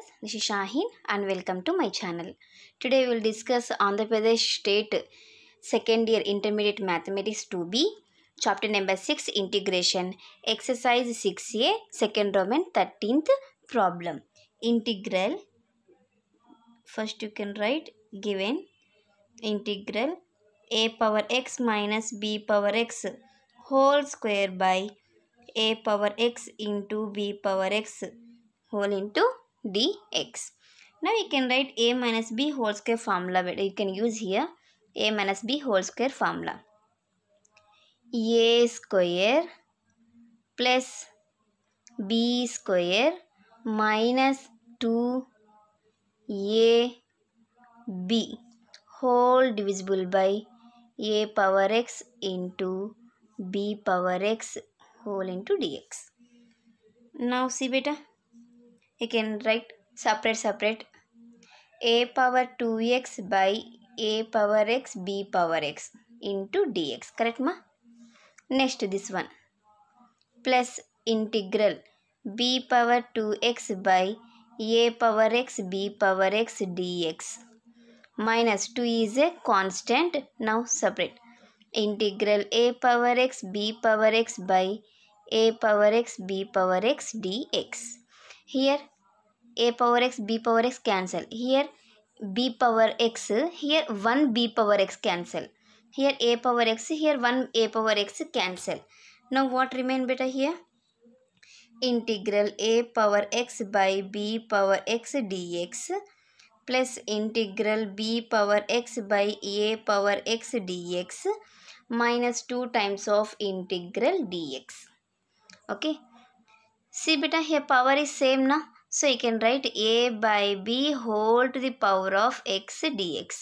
viewers, this is Shaheen and welcome to my channel. Today we will discuss Andhra Pradesh State Second Year Intermediate Mathematics 2B, Chapter Number 6 Integration, Exercise 6A, Second Roman 13th Problem. Integral, first you can write given integral a power x minus b power x whole square by a power x into b power x whole into dx. Now we can write a minus b whole square formula. You can use here a minus b whole square formula. a square plus b square minus 2ab whole divisible by a power x into b power x whole into dx. Now see beta you can write separate separate a power 2x by a power x b power x into dx correct ma next this one plus integral b power 2x by a power x b power x dx minus 2 is a constant now separate integral a power x b power x by a power x b power x dx here a power x b power x cancel here b power x here 1 b power x cancel here a power x here 1 a power x cancel now what remain beta here integral a power x by b power x dx plus integral b power x by a power x dx minus 2 times of integral dx okay See beta here power is same na. So you can write a by b whole to the power of x dx.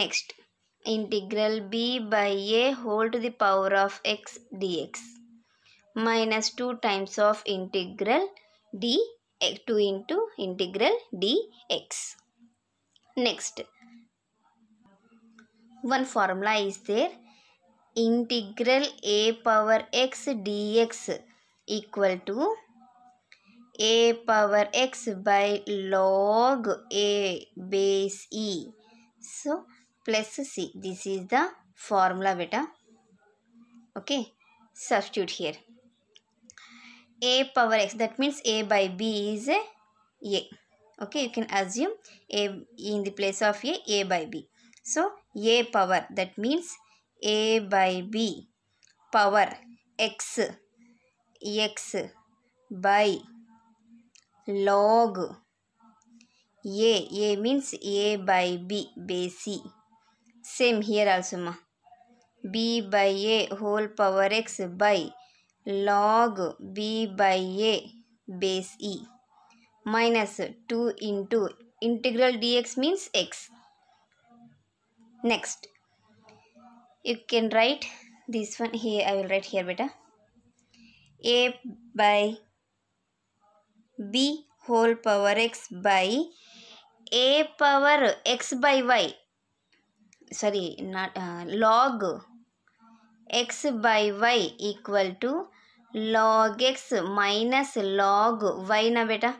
Next integral b by a whole to the power of x dx minus 2 times of integral d eh, 2 into integral dx. Next, one formula is there integral a power x dx equal to a power x by log a base e. So, plus c. This is the formula beta. Okay. Substitute here. a power x. That means a by b is a. a. Okay. You can assume a in the place of a, a by b. So, a power. That means a by b power x x by log a a means a by b base same here also ma b by a whole power x by log b by a base e minus 2 into integral dx means x next you can write this one here i will write here better a by b whole power x by a power x by y sorry not log x by y equal to log x minus log y ना बेटा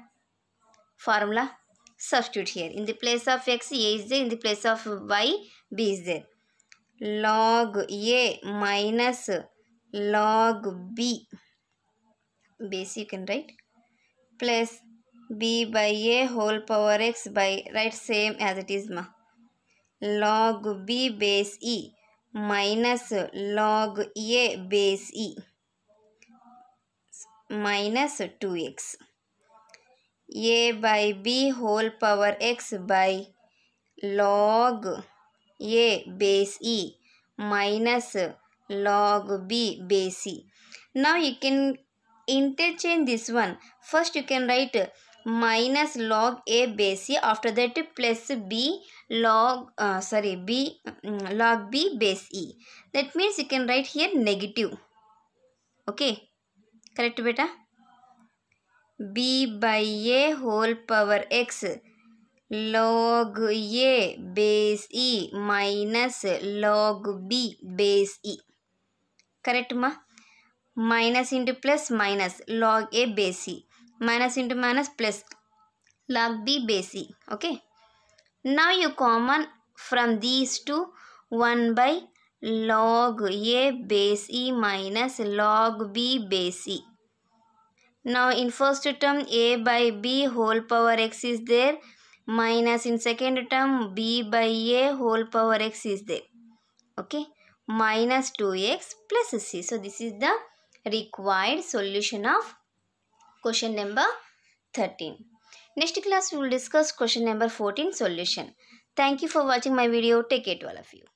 formula substitute here in the place of x a is there in the place of y b is there log a minus log b base you can write plus b by a whole power x by right same as it is ma log b base e minus log a base e minus 2x a by b whole power x by log a base e minus log b base e now you can interchange this one first you can write minus log a base a after that plus b log uh, sorry b log b base e that means you can write here negative okay correct beta b by a whole power x log a base e minus log b base e correct ma minus into plus minus log A base C minus into minus plus log B base C okay now you common from these two 1 by log A base E minus log B base E now in first term A by B whole power X is there minus in second term B by A whole power X is there okay minus 2x plus c. So this is the required solution of question number 13. Next class we will discuss question number 14 solution. Thank you for watching my video. Take care to all of you.